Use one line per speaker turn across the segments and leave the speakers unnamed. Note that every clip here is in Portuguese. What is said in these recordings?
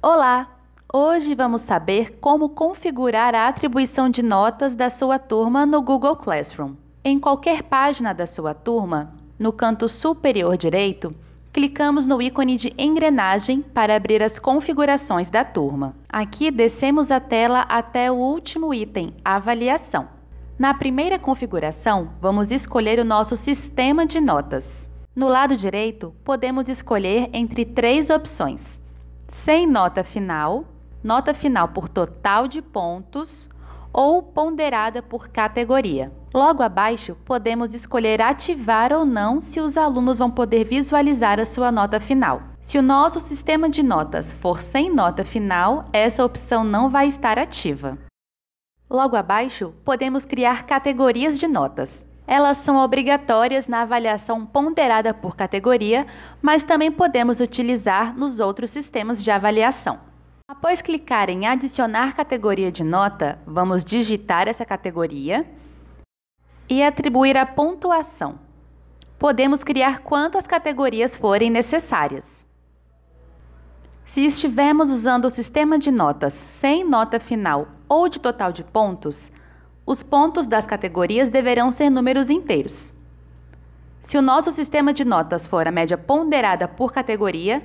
Olá! Hoje vamos saber como configurar a atribuição de notas da sua turma no Google Classroom. Em qualquer página da sua turma, no canto superior direito, clicamos no ícone de engrenagem para abrir as configurações da turma. Aqui descemos a tela até o último item, avaliação. Na primeira configuração, vamos escolher o nosso sistema de notas. No lado direito, podemos escolher entre três opções: sem nota final, nota final por total de pontos ou ponderada por categoria. Logo abaixo, podemos escolher ativar ou não se os alunos vão poder visualizar a sua nota final. Se o nosso sistema de notas for sem nota final, essa opção não vai estar ativa. Logo abaixo, podemos criar categorias de notas elas são obrigatórias na avaliação ponderada por categoria, mas também podemos utilizar nos outros sistemas de avaliação. Após clicar em Adicionar categoria de nota, vamos digitar essa categoria e atribuir a pontuação. Podemos criar quantas categorias forem necessárias. Se estivermos usando o sistema de notas sem nota final ou de total de pontos, os pontos das categorias deverão ser números inteiros. Se o nosso sistema de notas for a média ponderada por categoria,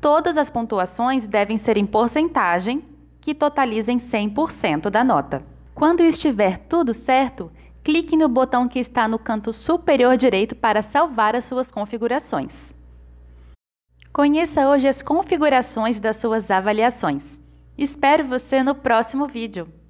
todas as pontuações devem ser em porcentagem, que totalizem 100% da nota. Quando estiver tudo certo, clique no botão que está no canto superior direito para salvar as suas configurações. Conheça hoje as configurações das suas avaliações. Espero você no próximo vídeo!